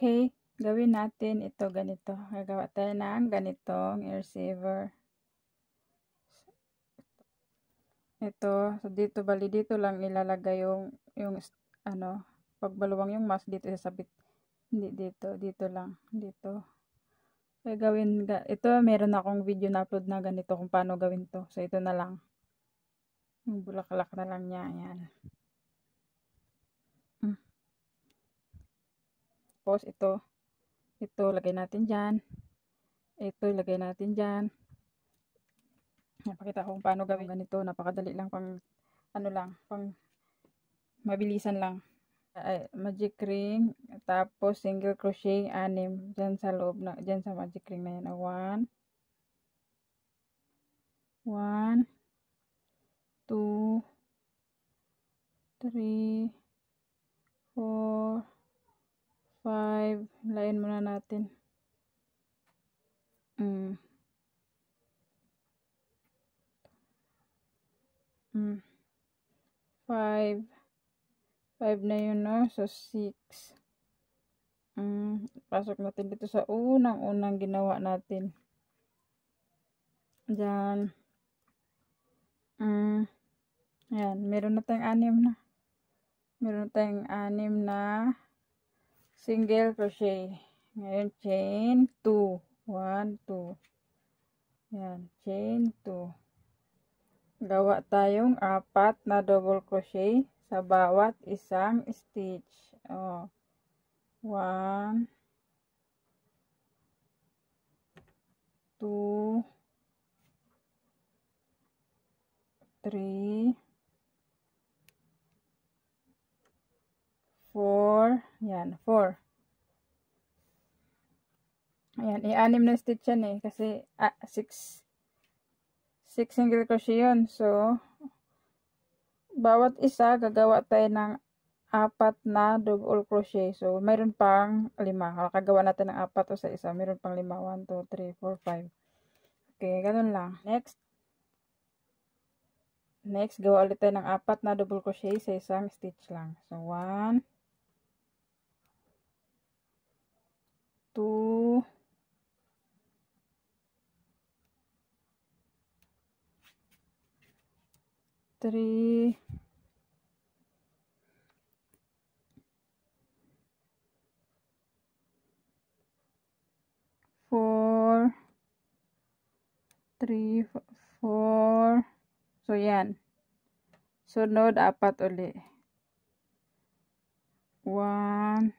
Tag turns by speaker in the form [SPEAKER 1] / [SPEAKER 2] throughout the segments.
[SPEAKER 1] Okay, gawin natin ito ganito. Gagawa tayo ng ganitong air saver. Ito, so dito bali dito lang ilalagay yung yung ano, pagbaluwang yung mask dito isasabit. Hindi dito, dito lang, dito. Okay, gawin, ito meron akong video na upload na ganito kung paano gawin to. So, ito na lang. Yung bulaklak na lang niya, ayan. Tapos, ito. Ito, lagay natin dyan. Ito, lagay natin dyan. Napakita ko kung paano gawin ganito. Napakadali lang pang, ano lang, pang mabilisan lang. Uh, magic ring, tapos single crochet, anim. Dyan sa loob, na, dyan sa magic ring na yan. Ah, one. One. Two. Three. Four. 5. Layan muna natin. Mm. Mm. 5. 5 na yun, no? So, 6. Mm. Pasok natin dito sa unang-unang ginawa natin. Diyan. Mm. yan Meron na tayong anim na. Meron na tayong anim na single crochet ngayon chain 2 1 2 yan chain 2 gawa tayong apat na double crochet sa bawat isang stitch oh 1 2 3 4 Ayan, 4. Ayan, i-anim na stitch yan eh. Kasi, ah, 6. 6 single crochet yun. So, bawat isa, gagawa tayo ng apat na double crochet. So, mayroon pang lima. Kagawa natin ng apat o sa isa. Mayroon pang 5. 1, 2, 3, 4, 5. Okay, ganun lang. Next. Next, gawa ulit tayo ng apat na double crochet sa isang stitch lang. So, 1, satu three four three four so yan node apat ulit one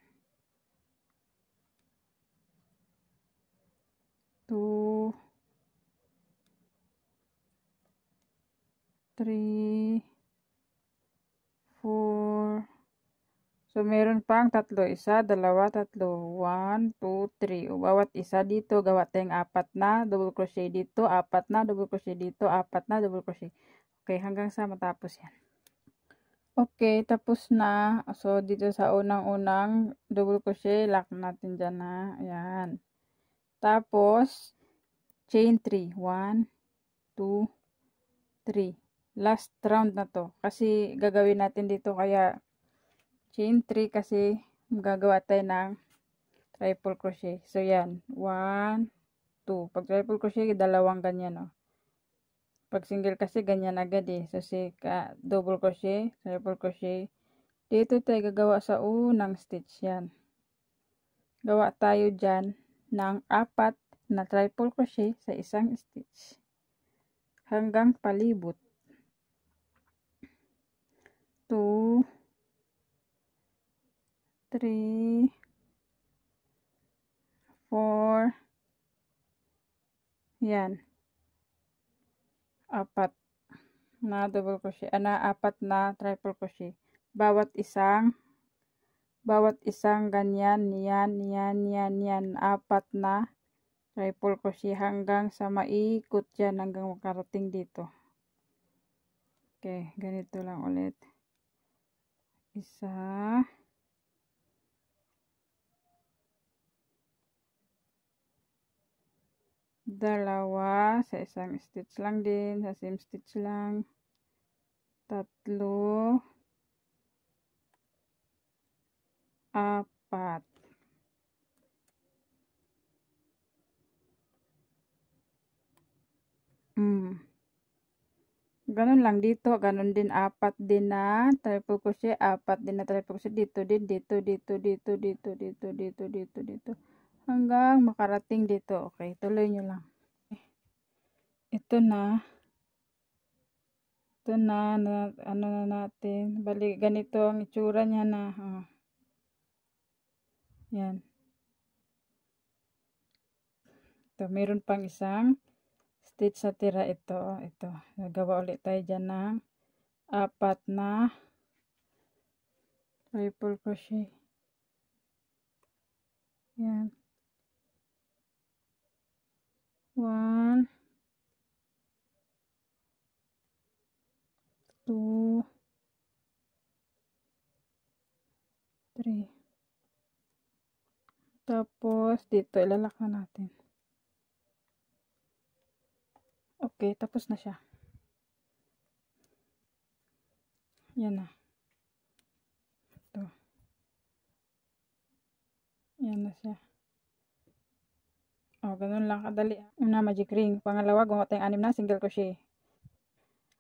[SPEAKER 1] two, three, four. So, meron pang tatlo. Isa, dalawa, tatlo. One, two, three. O, bawat isa dito, gawa tayong apat na double crochet dito, apat na double crochet dito, apat na double crochet. Okay, hanggang sa matapos yan. Okay, tapos na. So, dito sa unang-unang double crochet, lock natin dyan na. Ayan. Tapos, chain 3. 1, 2, 3. Last round na to. Kasi gagawin natin dito kaya chain 3 kasi gagawa tayo ng triple crochet. So, yan. 1, 2. Pag triple crochet, dalawang ganyan, Oh. Pag single kasi, ganyan agad, eh. So, si ka, double crochet, triple crochet. Dito tayo gagawa sa unang stitch. Yan. Gawa tayo dyan ng apat na triple crochet sa isang stitch hanggang palibot 2 3 4 yan apat na double crochet ana ah, apat na triple crochet bawat isang bawat isang ganyan, yan, yan, yan, yan, apat na triple crochet hanggang sa maikot yan hanggang makarating dito. Okay, ganito lang ulit. Isa. Dalawa. Sa isang stitch lang din. Sa same stitch lang. Tatlo. apat. Mm. Ganun lang dito, ganun din apat din na triple crochet, apat din na triple crochet dito din, dito, dito, dito, dito, dito, dito, dito, dito. Hanggang makarating dito. Okay, tuloy nyo lang. Ito na. Ito na, na ano na natin. Bali, ganito ang itsura niya na. Oh. Yan. Ito, meron pang isang stitch sa tira ito. ito. Nagawa ulit tayo dyan ng apat na triple crochet. Yan. One. Two. Three. Tapos, dito, ilalak natin. Okay, tapos na siya. Yan na. Ito. Yan na siya. O, oh, ganun lang kadali. Una, magic ring. Pangalawa, gumawa tayong anim na single crochet.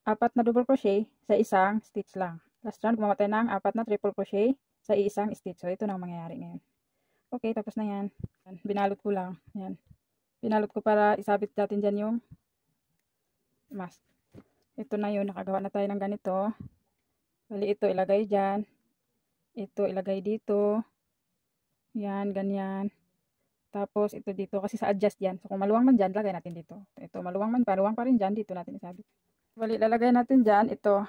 [SPEAKER 1] Apat na double crochet sa isang stitch lang. Last round, gumawa tayo ng apat na triple crochet sa isang stitch. So, ito na ang mangyayari ngayon. Okay, tapos na yan. Binalot ko lang. Yan. Binalot ko para isabit natin dyan yung mask. Ito na yun. Nakagawa na tayo ng ganito. Bali, ito ilagay dyan. Ito ilagay dito. Yan, ganyan. Tapos, ito dito. Kasi sa adjust yan. So, kung maluwang man dyan, lagay natin dito. Ito, maluwang man, paluwang pa rin dyan. Dito natin isabit. Bali, lalagay natin dyan. Ito.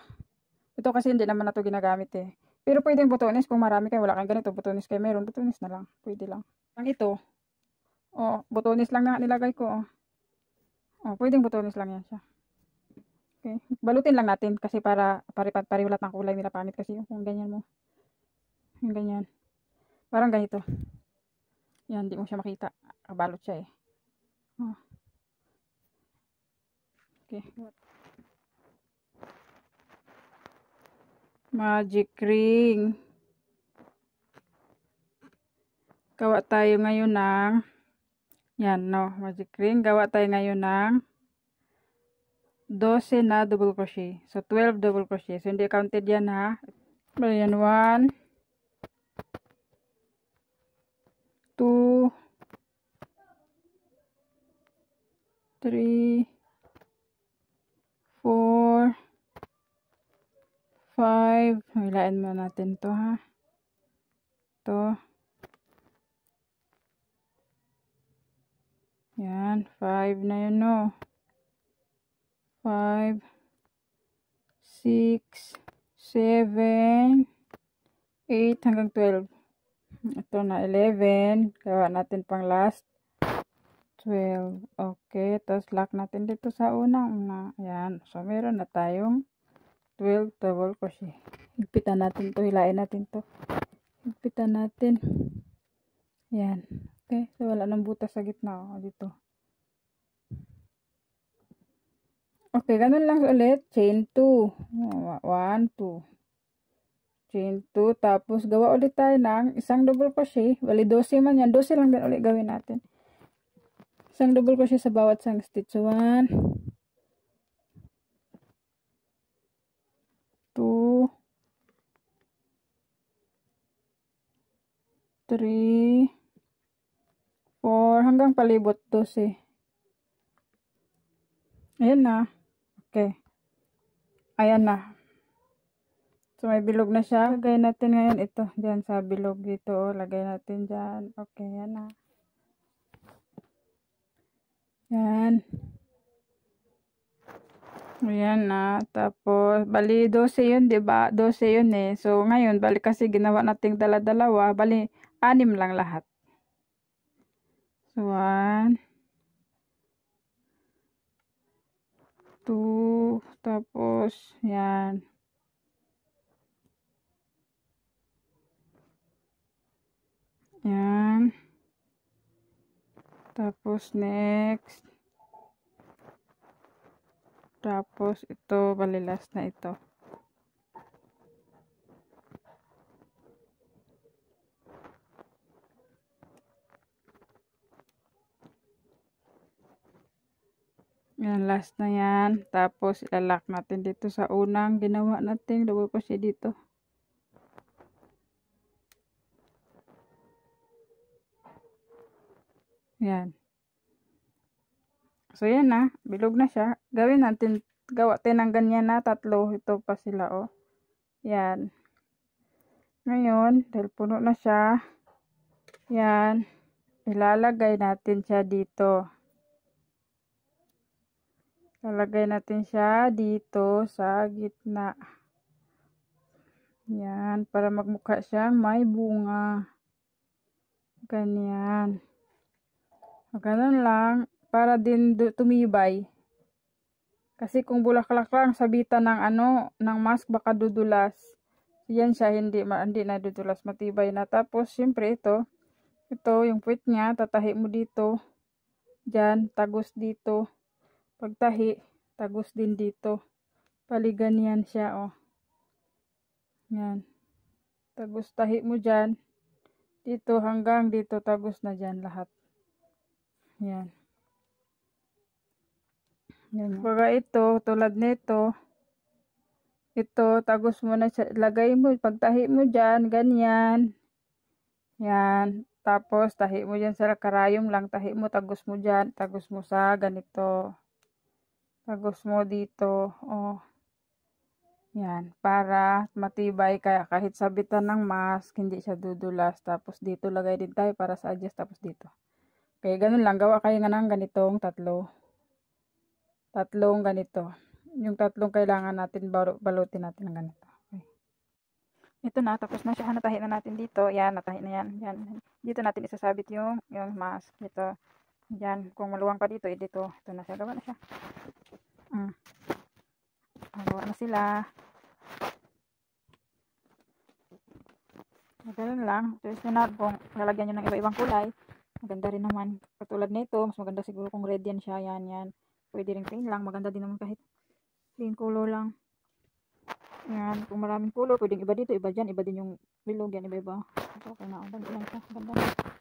[SPEAKER 1] Ito kasi hindi naman na ginagamit eh. Pero pwedeng butunis kung marami kayo, wala kang ganito, butunis kayo meron, butunis na lang. Pwede lang. Ang ito, oh, butunis lang na nilagay ko. Oh. oh pwedeng butunis lang yan siya. Okay. Balutin lang natin kasi para paripat-pariwalat ng kulay nila pamit kasi yung ganyan mo. Yung ganyan. Parang ganito. Yan, hindi mo siya makita. Kabalot siya eh. Oh. Okay. magic ring gawa tayo ngayon ng yan no magic ring gawa tayo ngayon ng 12 na double crochet so 12 double crochet so hindi counted yan ha ayan 1 2 3 4 5. Hilain mo natin to ha. to Yan. 5 na yun no. 5. 6. 7. 8 hanggang 12. Ito na 11. Gawa natin pang last. 12. Okay. Tapos lock natin dito sa unang una. Ayan. So, meron na tayong 12 double crochet higpitan natin to hilain natin to higpitan natin yan okay so wala nang butas sa gitna o oh, dito okay ganun lang ulit chain 2 1 2 chain 2 tapos gawa ulit tayo ng isang double crochet bali 12 man yan 12 lang din ulit gawin natin isang double crochet sa bawat isang stitch 1 3, 4, hanggang palibot 12. Ayan na. Okay. Ayan na. So, may bilog na siya. Lagay natin ngayon ito. Diyan sa bilog dito. Oh. Lagay natin dyan. Okay, yan na. Yan. Ayan na. Tapos, bali 12 yun, ba diba? 12 yun eh. So, ngayon, bali kasi ginawa nating dala-dalawa. Bali, anim lang lahat. So, one, two, tapos, yan. Yan. Tapos, next. Tapos, ito, bali last na ito. Yan, last na yan. Tapos, ilalak natin dito sa unang ginawa natin. Lagay ko siya dito. Yan. So, yan na. Bilog na siya. Gawin natin, gawa natin ng ganyan na. Tatlo. Ito pa sila, oh. Yan. Ngayon, dahil puno na siya, yan, ilalagay natin siya dito. Lalagay natin siya dito sa gitna. Yan, para magmukha siya may bunga. Ganyan. Ganun lang, para din tumibay. Kasi kung bulaklak lang sabitan ng ano, ng mask, baka dudulas. Yan siya, hindi, hindi na dudulas, matibay na. Tapos, syempre ito, ito, yung puwit niya, tatahi mo dito. Diyan, tagos dito pagtahi tagos din dito paligan yan siya oh yan tagos tahi mo dyan dito hanggang dito tagos na dyan lahat yan yan oh. baga ito tulad nito ito tagos mo na siya lagay mo pagtahi mo dyan ganyan yan tapos tahi mo dyan sa karayom lang tahi mo tagos mo dyan tagos mo sa ganito Pagos mo dito, oh. Yan, para matibay kaya kahit sabitan ng mask, hindi siya dudulas. Tapos dito lagay din tayo para sa adjust tapos dito. Okay, ganun lang gawa kayo nga ng ganitong tatlo. Tatlong ganito. Yung tatlong kailangan natin balutin natin ng ganito. Okay. Ito na, tapos na siya. Natahi na natin dito. Yan, natahi na yan. yan. Dito natin isasabit yung, yung mask. Dito. Yan, kung maluwang pa dito, eh, dito, ito na siya, gawa na siya. Mm. Ah, gawa na sila. Ganun lang. Ito is na kung lalagyan nyo ng iba-ibang kulay. Maganda rin naman. Katulad nito, mas maganda siguro kung red yan siya. Yan, yan. Pwede rin plain lang. Maganda din naman kahit plain color lang. Yan, kung maraming color, pwedeng iba dito, iba dyan, iba din yung bilog, yan, iba-iba. okay na, ang ganda lang siya, ganda lang.